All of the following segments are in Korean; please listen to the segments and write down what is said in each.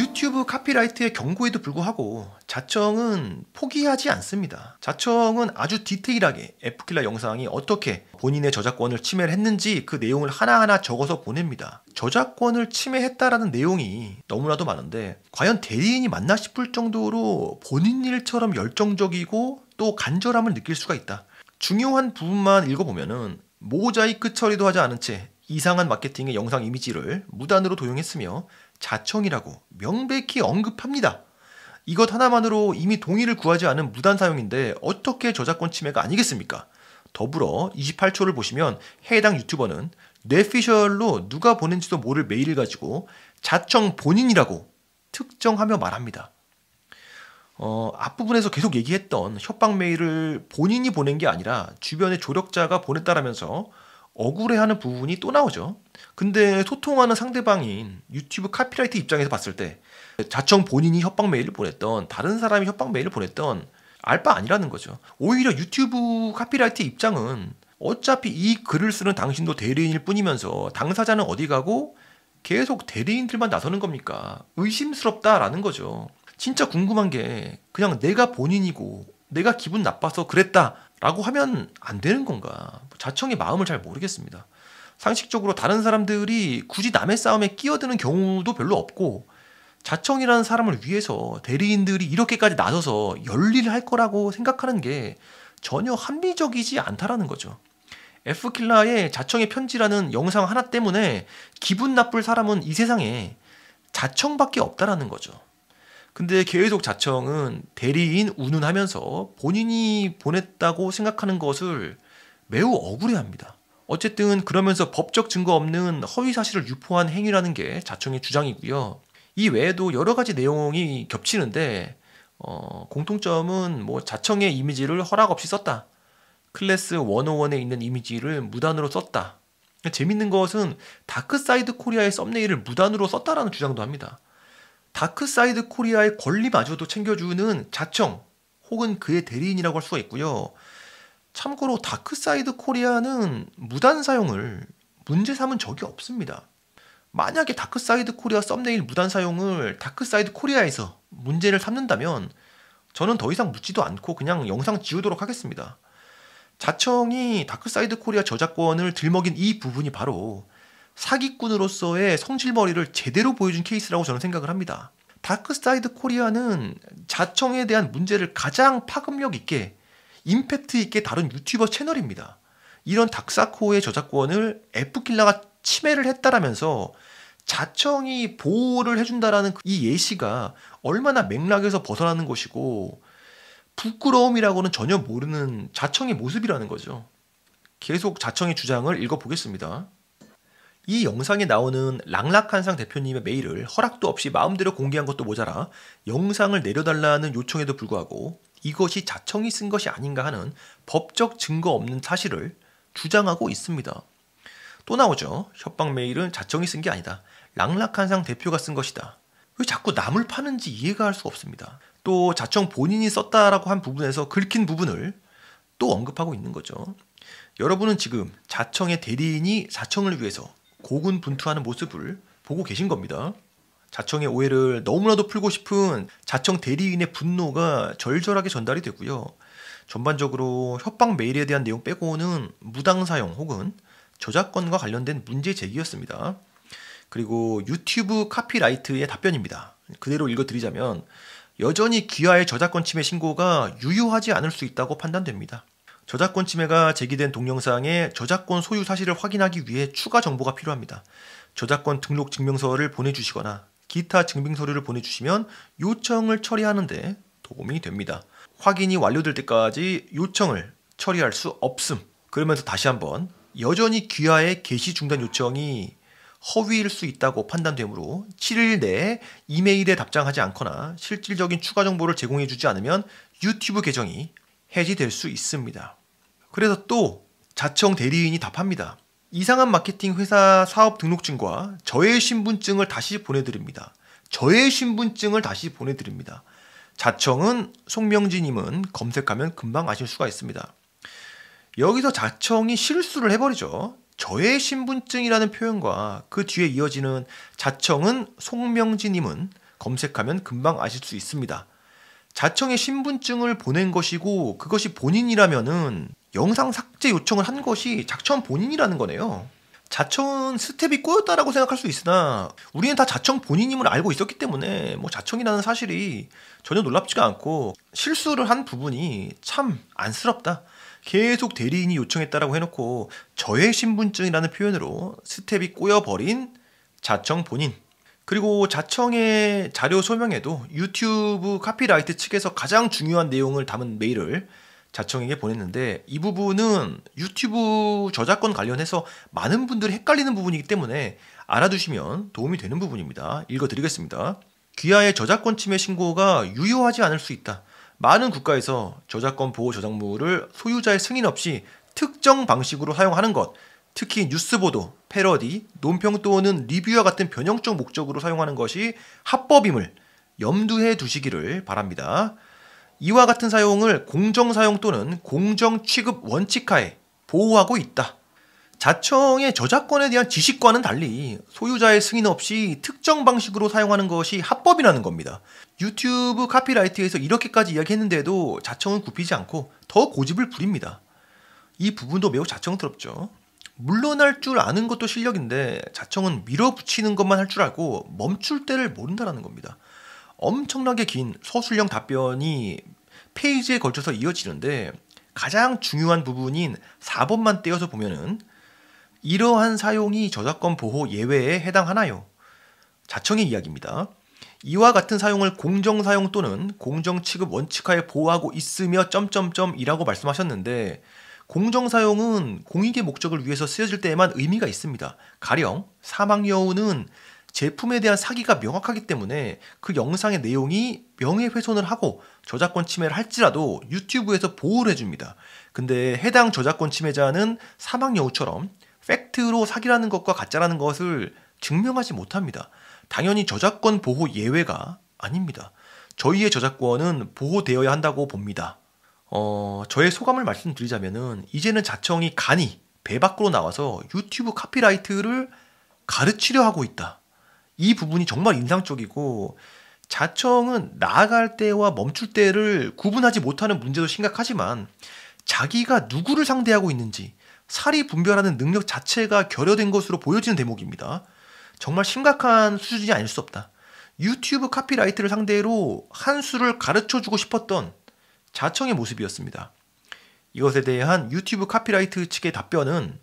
유튜브 카피라이트의 경고에도 불구하고 자청은 포기하지 않습니다. 자청은 아주 디테일하게 에프킬라 영상이 어떻게 본인의 저작권을 침해를 했는지 그 내용을 하나하나 적어서 보냅니다. 저작권을 침해했다라는 내용이 너무나도 많은데 과연 대리인이 맞나 싶을 정도로 본인 일처럼 열정적이고 또 간절함을 느낄 수가 있다. 중요한 부분만 읽어보면은 모자이크 처리도 하지 않은 채 이상한 마케팅의 영상 이미지를 무단으로 도용했으며 자청이라고 명백히 언급합니다. 이것 하나만으로 이미 동의를 구하지 않은 무단 사용인데 어떻게 저작권 침해가 아니겠습니까? 더불어 28초를 보시면 해당 유튜버는 뇌피셜로 누가 보낸지도 모를 메일을 가지고 자청 본인이라고 특정하며 말합니다. 어, 앞부분에서 계속 얘기했던 협박 메일을 본인이 보낸 게 아니라 주변의 조력자가 보냈다라면서 억울해하는 부분이 또 나오죠. 근데 소통하는 상대방인 유튜브 카피라이트 입장에서 봤을 때 자청 본인이 협박 메일을 보냈던 다른 사람이 협박 메일을 보냈던 알바 아니라는 거죠. 오히려 유튜브 카피라이트 입장은 어차피 이 글을 쓰는 당신도 대리인일 뿐이면서 당사자는 어디 가고 계속 대리인들만 나서는 겁니까? 의심스럽다라는 거죠. 진짜 궁금한 게 그냥 내가 본인이고 내가 기분 나빠서 그랬다라고 하면 안 되는 건가? 자청의 마음을 잘 모르겠습니다. 상식적으로 다른 사람들이 굳이 남의 싸움에 끼어드는 경우도 별로 없고 자청이라는 사람을 위해서 대리인들이 이렇게까지 나서서 열일할 거라고 생각하는 게 전혀 합리적이지 않다라는 거죠. 에프킬라의 자청의 편지라는 영상 하나 때문에 기분 나쁠 사람은 이 세상에 자청밖에 없다라는 거죠. 근데 계속 자청은 대리인 운운하면서 본인이 보냈다고 생각하는 것을 매우 억울해합니다. 어쨌든 그러면서 법적 증거 없는 허위 사실을 유포한 행위라는 게 자청의 주장이고요. 이 외에도 여러 가지 내용이 겹치는데 어, 공통점은 뭐 자청의 이미지를 허락 없이 썼다. 클래스 101에 있는 이미지를 무단으로 썼다. 재밌는 것은 다크사이드 코리아의 썸네일을 무단으로 썼다라는 주장도 합니다. 다크사이드 코리아의 권리마저도 챙겨주는 자청 혹은 그의 대리인이라고 할 수가 있고요. 참고로 다크사이드 코리아는 무단 사용을 문제 삼은 적이 없습니다. 만약에 다크사이드 코리아 썸네일 무단 사용을 다크사이드 코리아에서 문제를 삼는다면 저는 더 이상 묻지도 않고 그냥 영상 지우도록 하겠습니다. 자청이 다크사이드 코리아 저작권을 들먹인 이 부분이 바로 사기꾼으로서의 성질머리를 제대로 보여준 케이스라고 저는 생각을 합니다. 다크사이드 코리아는 자청에 대한 문제를 가장 파급력 있게 임팩트 있게 다룬 유튜버 채널입니다. 이런 닥사코의 저작권을 에프킬라가 침해를 했다라면서 자청이 보호를 해준다라는 그 이 예시가 얼마나 맥락에서 벗어나는 것이고 부끄러움이라고는 전혀 모르는 자청의 모습이라는 거죠. 계속 자청의 주장을 읽어보겠습니다. 이 영상에 나오는 락락한상 대표님의 메일을 허락도 없이 마음대로 공개한 것도 모자라 영상을 내려달라는 요청에도 불구하고 이것이 자청이 쓴 것이 아닌가 하는 법적 증거 없는 사실을 주장하고 있습니다. 또 나오죠. 협박 메일은 자청이 쓴 게 아니다. 락락한상 대표가 쓴 것이다. 왜 자꾸 남을 파는지 이해가 할수 없습니다. 또 자청 본인이 썼다라고 한 부분에서 긁힌 부분을 또 언급하고 있는 거죠. 여러분은 지금 자청의 대리인이 자청을 위해서 고군분투하는 모습을 보고 계신 겁니다. 자청의 오해를 너무나도 풀고 싶은 자청 대리인의 분노가 절절하게 전달이 되고요. 전반적으로 협박 메일에 대한 내용 빼고는 무당 사용 혹은 저작권과 관련된 문제 제기였습니다. 그리고 유튜브 카피라이트의 답변입니다. 그대로 읽어드리자면 여전히 귀하의 저작권 침해 신고가 유효하지 않을 수 있다고 판단됩니다. 저작권 침해가 제기된 동영상의 저작권 소유 사실을 확인하기 위해 추가 정보가 필요합니다. 저작권 등록 증명서를 보내주시거나 기타 증빙 서류를 보내주시면 요청을 처리하는데 도움이 됩니다. 확인이 완료될 때까지 요청을 처리할 수 없음. 그러면서 다시 한번 여전히 귀하의 게시 중단 요청이 허위일 수 있다고 판단되므로 7일 내에 이메일에 답장하지 않거나 실질적인 추가 정보를 제공해주지 않으면 유튜브 계정이 해지될 수 있습니다. 그래서 또 자청 대리인이 답합니다. 이상한 마케팅 회사 사업 등록증과 저의 신분증을 다시 보내드립니다. 저의 신분증을 다시 보내드립니다. 자청은 송명진님은 검색하면 금방 아실 수가 있습니다. 여기서 자청이 실수를 해버리죠. 저의 신분증이라는 표현과 그 뒤에 이어지는 자청은 송명진님은 검색하면 금방 아실 수 있습니다. 자청의 신분증을 보낸 것이고 그것이 본인이라면은 영상 삭제 요청을 한 것이 자청 본인이라는 거네요. 자청 스텝이 꼬였다라고 생각할 수 있으나 우리는 다 자청 본인임을 알고 있었기 때문에 뭐 자청이라는 사실이 전혀 놀랍지가 않고 실수를 한 부분이 참 안쓰럽다. 계속 대리인이 요청했다라고 해놓고 저의 신분증이라는 표현으로 스텝이 꼬여버린 자청 본인. 그리고 자청의 자료 소명에도 유튜브 카피라이트 측에서 가장 중요한 내용을 담은 메일을 자청에게 보냈는데 이 부분은 유튜브 저작권 관련해서 많은 분들이 헷갈리는 부분이기 때문에 알아두시면 도움이 되는 부분입니다. 읽어드리겠습니다. 귀하의 저작권 침해 신고가 유효하지 않을 수 있다. 많은 국가에서 저작권 보호 저작물을 소유자의 승인 없이 특정 방식으로 사용하는 것, 특히 뉴스 보도, 패러디, 논평 또는 리뷰와 같은 변형적 목적으로 사용하는 것이 합법임을 염두해 두시기를 바랍니다. 이와 같은 사용을 공정 사용 또는 공정 취급 원칙하에 보호하고 있다. 자청의 저작권에 대한 지식과는 달리 소유자의 승인 없이 특정 방식으로 사용하는 것이 합법이라는 겁니다. 유튜브 카피라이트에서 이렇게까지 이야기했는데도 자청은 굽히지 않고 더 고집을 부립니다. 이 부분도 매우 자청스럽죠. 물러날 줄 아는 것도 실력인데 자청은 밀어붙이는 것만 할 줄 알고 멈출 때를 모른다라는 겁니다. 엄청나게 긴 서술형 답변이 페이지에 걸쳐서 이어지는데 가장 중요한 부분인 4번만 떼어서 보면은 이러한 사용이 저작권 보호 예외에 해당하나요? 자청의 이야기입니다. 이와 같은 사용을 공정 사용 또는 공정 취급 원칙하에 보호하고 있으며 점점점이라고 말씀하셨는데 공정 사용은 공익의 목적을 위해서 쓰여질 때에만 의미가 있습니다. 가령 사망 여우는 제품에 대한 사기가 명확하기 때문에 그 영상의 내용이 명예훼손을 하고 저작권 침해를 할지라도 유튜브에서 보호를 해줍니다. 근데 해당 저작권 침해자는 사망여우처럼 팩트로 사기라는 것과 가짜라는 것을 증명하지 못합니다. 당연히 저작권 보호 예외가 아닙니다. 저희의 저작권은 보호되어야 한다고 봅니다. 어, 저의 소감을 말씀드리자면 이제는 자청이 간이 배 밖으로 나와서 유튜브 카피라이트를 가르치려 하고 있다. 이 부분이 정말 인상적이고 자청은 나아갈 때와 멈출 때를 구분하지 못하는 문제도 심각하지만 자기가 누구를 상대하고 있는지 살이 분별하는 능력 자체가 결여된 것으로 보여지는 대목입니다. 정말 심각한 수준이 아닐 수 없다. 유튜브 카피라이트를 상대로 한 수를 가르쳐 주고 싶었던 자청의 모습이었습니다. 이것에 대한 유튜브 카피라이트 측의 답변은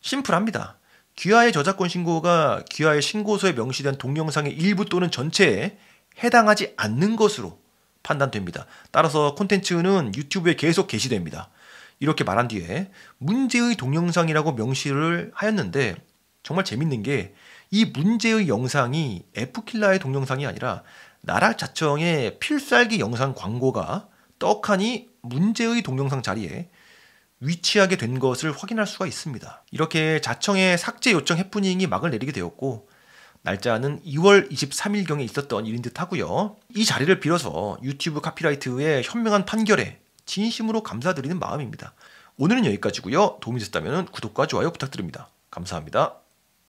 심플합니다. 귀하의 저작권 신고가 귀하의 신고서에 명시된 동영상의 일부 또는 전체에 해당하지 않는 것으로 판단됩니다. 따라서 콘텐츠는 유튜브에 계속 게시됩니다. 이렇게 말한 뒤에 문제의 동영상이라고 명시를 하였는데 정말 재밌는 게 이 문제의 영상이 에프킬라의 동영상이 아니라 나라자청의 필살기 영상 광고가 떡하니 문제의 동영상 자리에 위치하게 된 것을 확인할 수가 있습니다. 이렇게 자청의 삭제 요청 해프닝이 막을 내리게 되었고 날짜는 2월 23일경에 있었던 일인 듯 하고요. 이 자리를 빌어서 유튜브 카피라이트의 현명한 판결에 진심으로 감사드리는 마음입니다. 오늘은 여기까지고요. 도움이 됐다면 구독과 좋아요 부탁드립니다. 감사합니다.